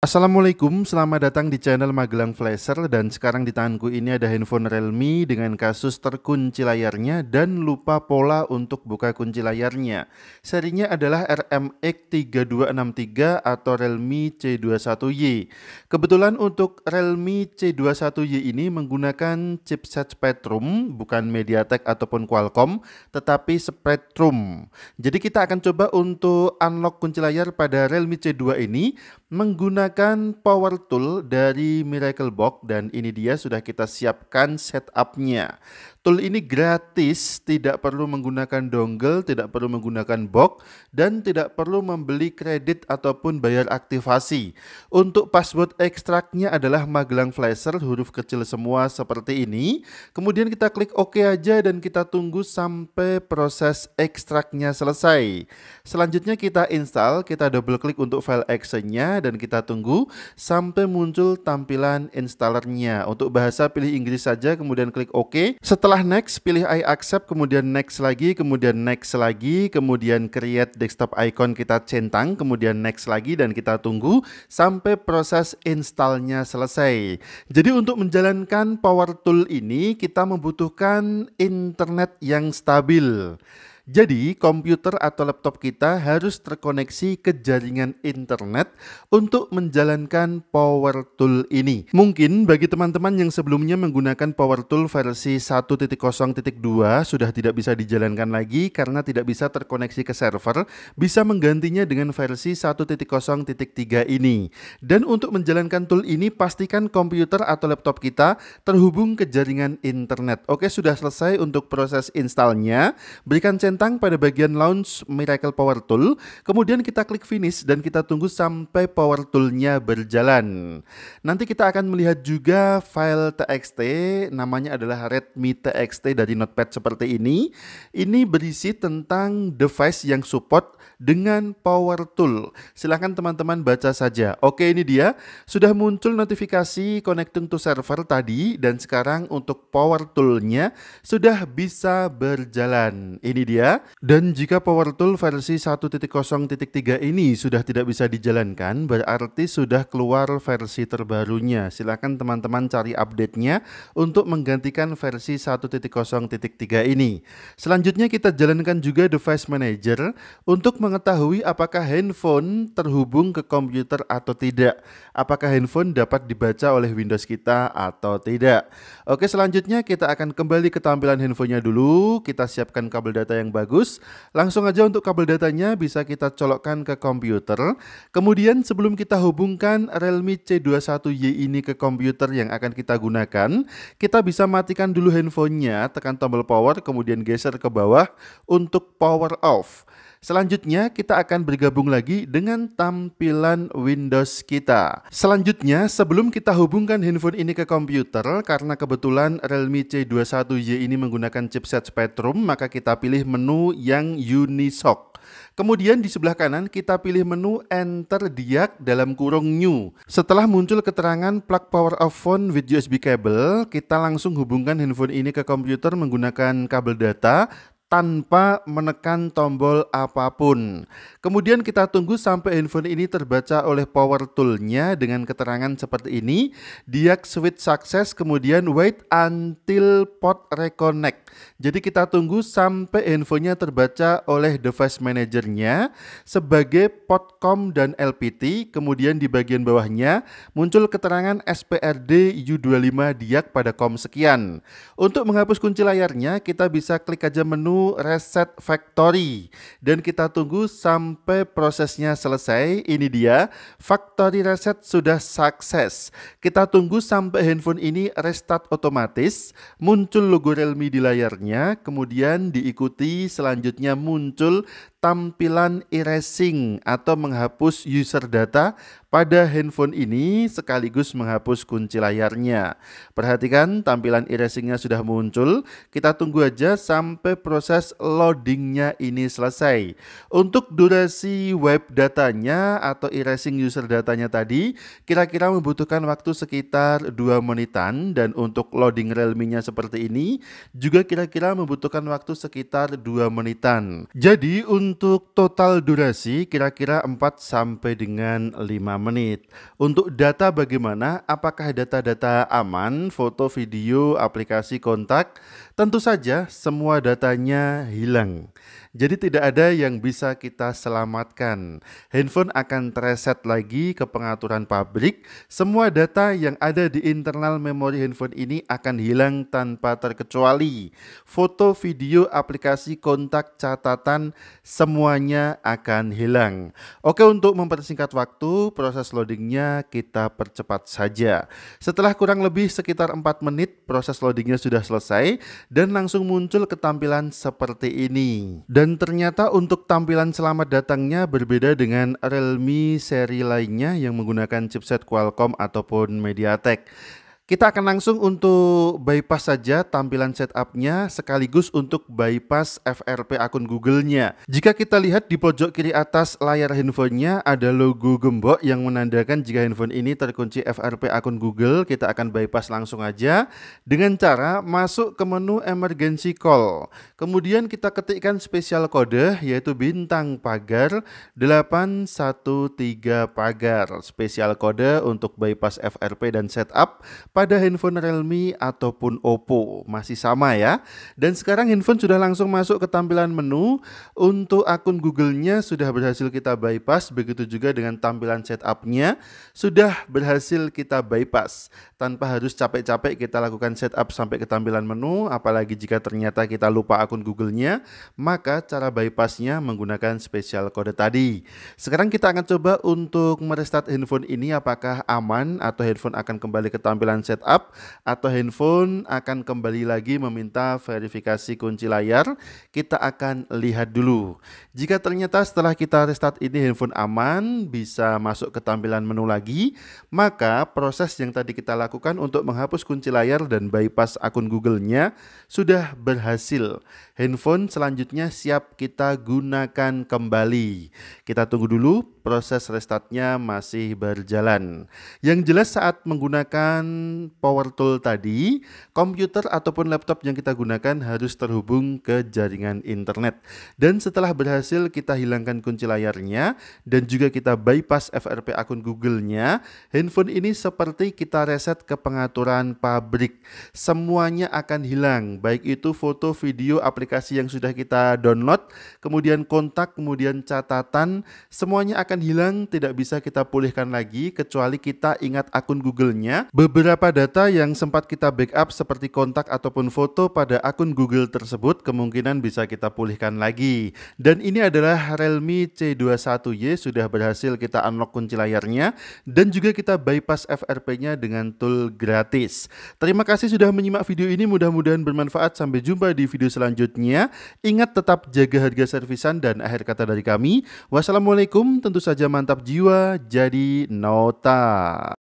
Assalamualaikum, selamat datang di channel Magelang Flasher dan sekarang di tanganku ini ada handphone Realme dengan kasus terkunci layarnya dan lupa pola untuk buka kunci layarnya. Serinya adalah RMX3263 atau Realme C21Y. Kebetulan untuk Realme C21Y ini menggunakan chipset Spectrum, bukan MediaTek ataupun Qualcomm, tetapi Spectrum. Jadi kita akan coba untuk unlock kunci layar pada Realme C2 ini menggunakan menggunakan power tool dari Miracle Box dan ini dia sudah kita siapkan setupnya. Tool ini gratis, tidak perlu menggunakan dongle, tidak perlu menggunakan box, dan tidak perlu membeli kredit ataupun bayar aktivasi. Untuk password ekstraknya adalah Magelang Flasher, huruf kecil semua seperti ini. Kemudian kita klik OK aja dan kita tunggu sampai proses ekstraknya selesai. Selanjutnya kita install, kita double klik untuk file actionnya dan kita tunggu sampai muncul tampilan installernya. Untuk bahasa pilih Inggris saja, kemudian klik OK. Setelah setelah next, pilih I accept, kemudian next lagi, kemudian next lagi, kemudian create desktop icon kita centang, kemudian next lagi dan kita tunggu sampai proses installnya selesai. Jadi untuk menjalankan power tool ini kita membutuhkan internet yang stabil. Jadi, komputer atau laptop kita harus terkoneksi ke jaringan internet untuk menjalankan Power Tool ini. Mungkin bagi teman-teman yang sebelumnya menggunakan Power Tool versi 1.0.2 sudah tidak bisa dijalankan lagi karena tidak bisa terkoneksi ke server, bisa menggantinya dengan versi 1.0.3 ini. Dan untuk menjalankan tool ini, pastikan komputer atau laptop kita terhubung ke jaringan internet. Oke, sudah selesai untuk proses installnya. Berikan centang bintang pada bagian launch Miracle Power Tool, kemudian kita klik finish dan kita tunggu sampai Power toolnya berjalan. Nanti kita akan melihat juga file txt, namanya adalah redmi txt dari notepad seperti ini. Ini berisi tentang device yang support dengan Power Tool. Silahkan teman-teman baca saja. Oke ini dia, sudah muncul notifikasi connecting to server tadi dan sekarang untuk Power toolnya sudah bisa berjalan. Ini dia ya. Dan jika power tool versi 1.0.3 ini sudah tidak bisa dijalankan, berarti sudah keluar versi terbarunya. Silakan teman-teman cari update-nya untuk menggantikan versi 1.0.3 ini. Selanjutnya kita jalankan juga device manager untuk mengetahui apakah handphone terhubung ke komputer atau tidak. Apakah handphone dapat dibaca oleh Windows kita atau tidak. Oke, selanjutnya kita akan kembali ke tampilan handphonenya dulu. Kita siapkan kabel data yang yang bagus. Langsung aja untuk kabel datanya bisa kita colokkan ke komputer. Kemudian sebelum kita hubungkan Realme C21Y ini ke komputer yang akan kita gunakan, kita bisa matikan dulu handphonenya, tekan tombol power, kemudian geser ke bawah untuk power off. Selanjutnya kita akan bergabung lagi dengan tampilan Windows kita. Selanjutnya sebelum kita hubungkan handphone ini ke komputer karena kebetulan Realme C21Y ini menggunakan chipset Spectrum maka kita pilih menu yang Unisoc. Kemudian di sebelah kanan kita pilih menu Enter Diak dalam kurung New. Setelah muncul keterangan plug power off phone with USB cable, kita langsung hubungkan handphone ini ke komputer menggunakan kabel data tanpa menekan tombol apapun. Kemudian kita tunggu sampai handphone ini terbaca oleh power toolnya dengan keterangan seperti ini. Diak switch success kemudian wait until port reconnect. Jadi kita tunggu sampai handphonenya terbaca oleh device manajernya sebagai port com dan LPT. Kemudian di bagian bawahnya muncul keterangan SPRD U25 Diak pada com sekian. Untuk menghapus kunci layarnya kita bisa klik aja menu reset factory dan kita tunggu sampai prosesnya selesai. Ini dia, factory reset sudah sukses. Kita tunggu sampai handphone ini restart otomatis, muncul logo Realme di layarnya, kemudian diikuti selanjutnya muncul tampilan erasing atau menghapus user data pada handphone ini sekaligus menghapus kunci layarnya. Perhatikan tampilan erasingnya sudah muncul. Kita tunggu aja sampai proses loadingnya ini selesai. Untuk durasi web datanya atau erasing user datanya tadi, kira-kira membutuhkan waktu sekitar 2 menitan. Dan untuk loading realme-nya seperti ini, juga kira-kira membutuhkan waktu sekitar 2 menitan. Jadi untuk total durasi kira-kira 4 sampai dengan 5 menit. Untuk data bagaimana? Apakah data-data aman, foto, video, aplikasi, kontak? Tentu saja semua datanya hilang. Jadi tidak ada yang bisa kita selamatkan. Handphone akan tereset lagi ke pengaturan pabrik. Semua data yang ada di internal memori handphone ini akan hilang tanpa terkecuali. Foto, video, aplikasi, kontak, catatan, semuanya akan hilang. Oke, untuk mempersingkat waktu, proses loadingnya kita percepat saja. Setelah kurang lebih sekitar 4 menit, proses loadingnya sudah selesai dan langsung muncul ketampilan seperti ini. Dan ternyata untuk tampilan selamat datangnya berbeda dengan Realme seri lainnya yang menggunakan chipset Qualcomm ataupun MediaTek. Kita akan langsung untuk bypass saja tampilan setupnya sekaligus untuk bypass FRP akun Google-nya. Jika kita lihat di pojok kiri atas layar handphonenya ada logo gembok yang menandakan jika handphone ini terkunci FRP akun Google. Kita akan bypass langsung aja dengan cara masuk ke menu emergency call. Kemudian kita ketikkan spesial kode yaitu bintang pagar 813 pagar. Spesial kode untuk bypass FRP dan setup pada handphone Realme ataupun Oppo. Masih sama ya. Dan sekarang handphone sudah langsung masuk ke tampilan menu. Untuk akun Google-nya sudah berhasil kita bypass. Begitu juga dengan tampilan setupnya sudah berhasil kita bypass. Tanpa harus capek-capek kita lakukan setup sampai ke tampilan menu. Apalagi jika ternyata kita lupa akun Google-nya, maka cara bypassnya menggunakan special kode tadi. Sekarang kita akan coba untuk merestart handphone ini apakah aman atau handphone akan kembali ke tampilan setup atau handphone akan kembali lagi meminta verifikasi kunci layar. Kita akan lihat dulu. Jika ternyata setelah kita restart ini handphone aman, bisa masuk ke tampilan menu lagi, maka proses yang tadi kita lakukan untuk menghapus kunci layar dan bypass akun Google-nya sudah berhasil. Handphone selanjutnya siap kita gunakan kembali. Kita tunggu dulu proses restartnya masih berjalan. Yang jelas saat menggunakan power tool tadi, komputer ataupun laptop yang kita gunakan harus terhubung ke jaringan internet. Dan setelah berhasil kita hilangkan kunci layarnya dan juga kita bypass FRP akun Google-nya, handphone ini seperti kita reset ke pengaturan pabrik. Semuanya akan hilang, baik itu foto, video, aplikasi yang sudah kita download, kemudian kontak, kemudian catatan, semuanya akan akan hilang, tidak bisa kita pulihkan lagi kecuali kita ingat akun Google-nya. Beberapa data yang sempat kita backup seperti kontak ataupun foto pada akun Google tersebut kemungkinan bisa kita pulihkan lagi. Dan ini adalah Realme C21Y sudah berhasil kita unlock kunci layarnya dan juga kita bypass FRP-nya dengan tool gratis. Terima kasih sudah menyimak video ini, mudah-mudahan bermanfaat. Sampai jumpa di video selanjutnya. Ingat tetap jaga harga servisan dan akhir kata dari kami. Wassalamualaikum, tentu tentu saja mantap jiwa jadi nota.